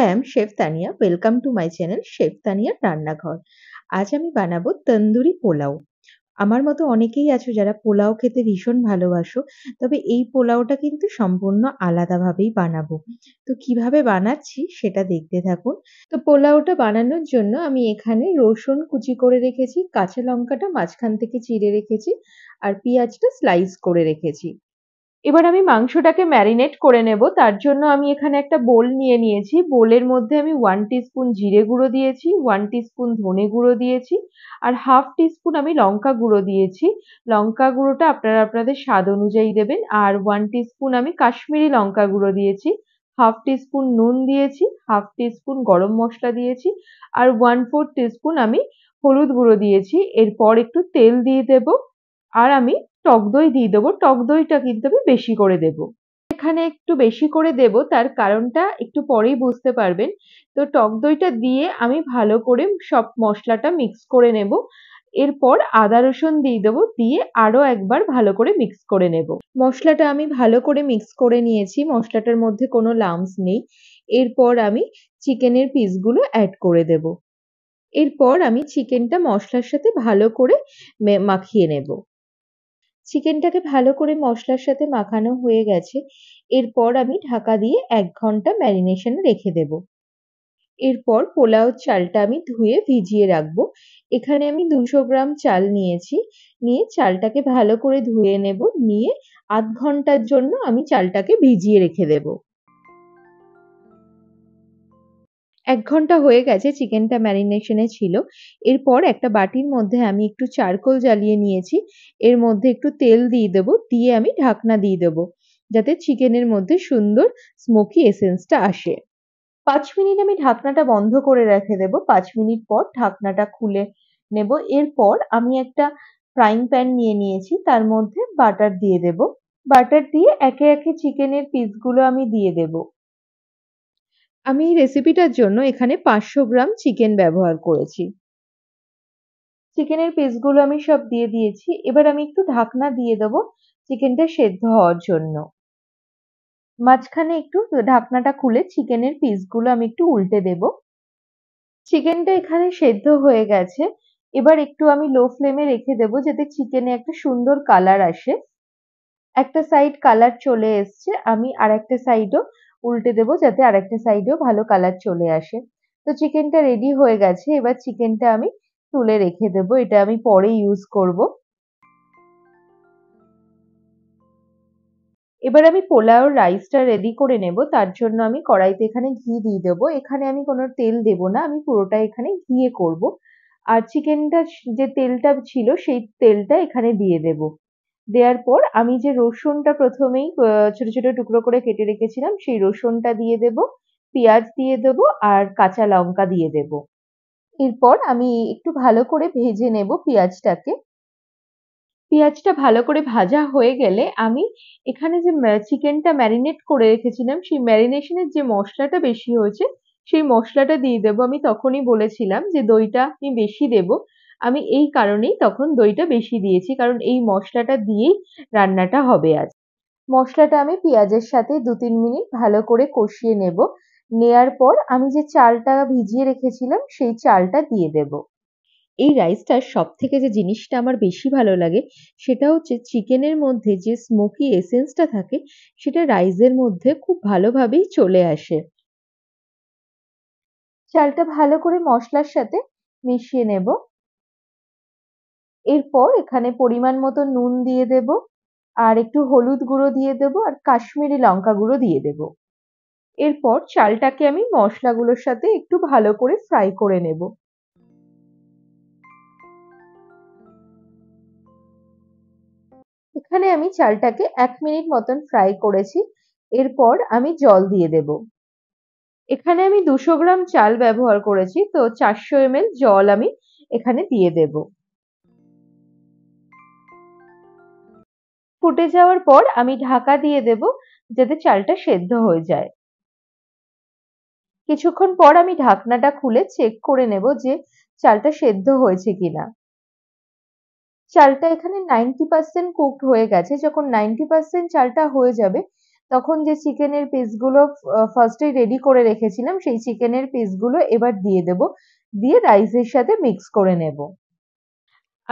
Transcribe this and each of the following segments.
I am chef Tania welcome to my channel chef তানিয়ার রান্নাঘর আজ আমি বানাবো তন্দুরি পোলাও আমার মতো অনেকেই আছো যারা পোলাও খেতে ভীষণ ভালোবাসো তবে এই পোলাওটা কিন্তু সম্পূর্ণ আলাদাভাবেই বানাবো তো কিভাবে বানাচ্ছি সেটা দেখতে থাকুন তো পোলাওটা বানানোর জন্য আমি এখানে রসুন কুচি করে রেখেছি কাঁচা লঙ্কাটা মাঝখান থেকে চিড়ে রেখেছি আর পেঁয়াজটা স্লাইস করে রেখেছি এবার আমি মাংসটাকে ম্যারিনেট করে নেব তার জন্য আমি এখানে একটা বোল নিয়ে নিয়েছি বোলের মধ্যে আমি ওয়ান টিস্পুন জিরে গুঁড়ো দিয়েছি ওয়ান টিস্পুন ধনে গুঁড়ো দিয়েছি আর হাফ টিস্পুন আমি লঙ্কা গুঁড়ো দিয়েছি লঙ্কা গুঁড়োটা আপনারা আপনাদের স্বাদ অনুযায়ী দেবেন আর ওয়ান টিস্পুন আমি কাশ্মীরি লঙ্কা গুঁড়ো দিয়েছি হাফ টিস্পুন নুন দিয়েছি হাফ টিস্পুন গরম মশলা দিয়েছি আর ওয়ান ফোর টিস্পুন আমি হলুদ গুঁড়ো দিয়েছি এরপর একটু তেল দিয়ে দেবো আর আমি টক দই দিয়ে দেবো টক দইটা কিন্তু আমি বেশি করে দেব এখানে একটু বেশি করে দেব তার কারণটা একটু পরেই বুঝতে পারবেন তো টক দইটা দিয়ে আমি ভালো করে সব মশলাটা মিক্স করে নেব এরপর আদা রসুন দিয়ে দেবো দিয়ে আরও একবার ভালো করে মিক্স করে নেব মশলাটা আমি ভালো করে মিক্স করে নিয়েছি মশলাটার মধ্যে কোনো লামস নেই এরপর আমি চিকেনের পিসগুলো অ্যাড করে দেব এরপর আমি চিকেনটা মশলার সাথে ভালো করে মাখিয়ে নেব চিকেনটাকে ভালো করে মশলার সাথে মাখানো হয়ে গেছে এরপর আমি ঢাকা দিয়ে এক ঘন্টা ম্যারিনেশনে রেখে দেব এরপর পোলাও চালটা আমি ধুয়ে ভিজিয়ে রাখবো এখানে আমি দুশো গ্রাম চাল নিয়েছি নিয়ে চালটাকে ভালো করে ধুয়ে নেব নিয়ে আধ ঘন্টার জন্য আমি চালটাকে ভিজিয়ে রেখে দেবো এক ঘন্টা হয়ে গেছে চিকেনটা ম্যারিনেশনে ছিল এরপর একটা বাটির মধ্যে আমি একটু চারকোল জ্বালিয়ে নিয়েছি এর মধ্যে একটু তেল দিয়ে দেবো দিয়ে আমি ঢাকনা দিয়ে দেবো যাতে চিকেনের মধ্যে সুন্দর স্মোকি এসেন্সটা আসে পাঁচ মিনিট আমি ঢাকনাটা বন্ধ করে রেখে দেবো পাঁচ মিনিট পর ঢাকনাটা খুলে নেব এরপর আমি একটা ফ্রাইং প্যান নিয়ে নিয়েছি তার মধ্যে বাটার দিয়ে দেব বাটার দিয়ে একে একে চিকেনের পিসগুলো আমি দিয়ে দেব আমি এই রেসিপিটার জন্য এখানে পাঁচশো গ্রাম চিকেন ব্যবহার করেছি চিকেনের পিসগুলো আমি সব দিয়ে দিয়েছি এবার আমি একটু ঢাকনা দিয়ে দেব চিকেনটা সেদ্ধ হওয়ার জন্য মাঝখানে একটু ঢাকনাটা খুলে চিকেনের পিসগুলো আমি একটু উল্টে দেব চিকেনটা এখানে সেদ্ধ হয়ে গেছে এবার একটু আমি লো ফ্লেমে রেখে দেব যাতে চিকেনে একটা সুন্দর কালার আসে একটা সাইড কালার চলে এসছে আমি আর একটা সাইডও উল্টে দেবো যাতে আরেকটা সাইডেও ভালো কালার চলে আসে তো চিকেনটা রেডি হয়ে গেছে এবার চিকেনটা আমি তুলে রেখে দেবো এটা আমি পরে ইউজ করব এবার আমি পোলাও রাইসটা রেডি করে নেব তার জন্য আমি কড়াইতে এখানে ঘি দিয়ে দেবো এখানে আমি কোনো তেল দেব না আমি পুরোটা এখানে ঘিয়ে করব আর চিকেনটা যে তেলটা ছিল সেই তেলটা এখানে দিয়ে দেবো দেওয়ার পর আমি যে রসুনটা প্রথমেই ছোট ছোট টুকরো করে কেটে রেখেছিলাম সেই রসুনটা দিয়ে দেব পেঁয়াজ দিয়ে দেব আর কাঁচা লঙ্কা দিয়ে দেব এরপর আমি একটু ভালো করে ভেজে নেব পেঁয়াজটাকে পেঁয়াজটা ভালো করে ভাজা হয়ে গেলে আমি এখানে যে চিকেনটা ম্যারিনেট করে রেখেছিলাম সেই ম্যারিনেশনের যে মশলাটা বেশি হয়েছে সেই মশলাটা দিয়ে দেবো আমি তখনই বলেছিলাম যে দইটা আমি বেশি দেব আমি এই কারণেই তখন দইটা বেশি দিয়েছি কারণ এই মশলাটা দিয়েই রান্নাটা হবে আজ মশলাটা আমি পেঁয়াজের সাথে দু তিন মিনিট ভালো করে কষিয়ে নেব নেয়ার পর আমি যে চালটা ভিজিয়ে রেখেছিলাম সেই চালটা দিয়ে দেব এই রাইসটার সব থেকে যে জিনিসটা আমার বেশি ভালো লাগে সেটা হচ্ছে চিকেনের মধ্যে যে স্মোকি এসেন্সটা থাকে সেটা রাইসের মধ্যে খুব ভালোভাবেই চলে আসে চালটা ভালো করে মশলার সাথে মিশিয়ে নেব এরপর এখানে পরিমাণ মতো নুন দিয়ে দেব আর একটু হলুদ গুঁড়ো দিয়ে দেব আর কাশ্মীরি লঙ্কা গুঁড়ো দিয়ে দেব এরপর চালটাকে আমি মশলাগুলোর সাথে একটু ভালো করে ফ্রাই করে নেব এখানে আমি চালটাকে এক মিনিট মতন ফ্রাই করেছি এরপর আমি জল দিয়ে দেব এখানে আমি দুশো গ্রাম চাল ব্যবহার করেছি তো চারশো এম জল আমি এখানে দিয়ে দেবো ফুটে যাওয়ার পর আমি ঢাকা দিয়ে দেব যাতে চালটা সেদ্ধ হয়ে যায় কিছুক্ষণ পর আমি ঢাকনাটা খুলে চেক করে নেব যে চালটা সেদ্ধ হয়েছে কিনা চালটা এখানে নাইনটি পার্সেন্ট কুকড হয়ে গেছে যখন নাইনটি পার্সেন্ট চালটা হয়ে যাবে তখন যে চিকেনের পিসগুলো ফার্স্টে রেডি করে রেখেছিলাম সেই চিকেনের পিসগুলো এবার দিয়ে দেব দিয়ে রাইসের সাথে মিক্স করে নেব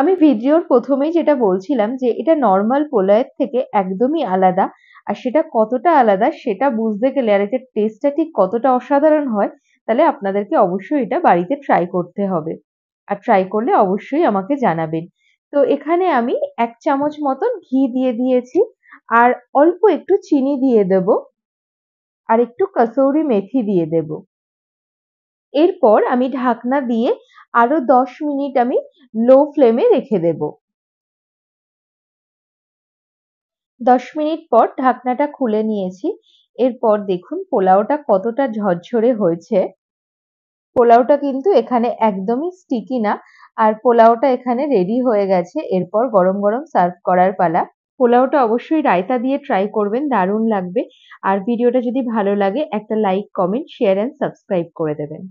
আমি ভিডিওর প্রথমেই যেটা বলছিলাম যে এটা নর্মাল পোলায়ের থেকে একদমই আলাদা আর সেটা কতটা আলাদা সেটা বুঝতে গেলে আর এটার টেস্টটা ঠিক কতটা অসাধারণ হয় তাহলে আপনাদেরকে অবশ্যই এটা বাড়িতে ট্রাই করতে হবে আর ট্রাই করলে অবশ্যই আমাকে জানাবেন তো এখানে আমি এক চামচ মতন ঘি দিয়ে দিয়েছি আর অল্প একটু চিনি দিয়ে দেব আর একটু কসৌরি মেথি দিয়ে দেবো এরপর আমি ঢাকনা দিয়ে আরো দশ মিনিট আমি লো ফ্লেমে রেখে দেব দশ মিনিট পর ঢাকনাটা খুলে নিয়েছি এরপর দেখুন পোলাওটা কতটা ঝরঝরে হয়েছে পোলাওটা কিন্তু এখানে একদমই স্টিকি না আর পোলাওটা এখানে রেডি হয়ে গেছে এরপর গরম গরম সার্ভ করার পালা পোলাওটা অবশ্যই রায়তা দিয়ে ট্রাই করবেন দারুণ লাগবে আর ভিডিওটা যদি ভালো লাগে একটা like comment share and subscribe করে দেবেন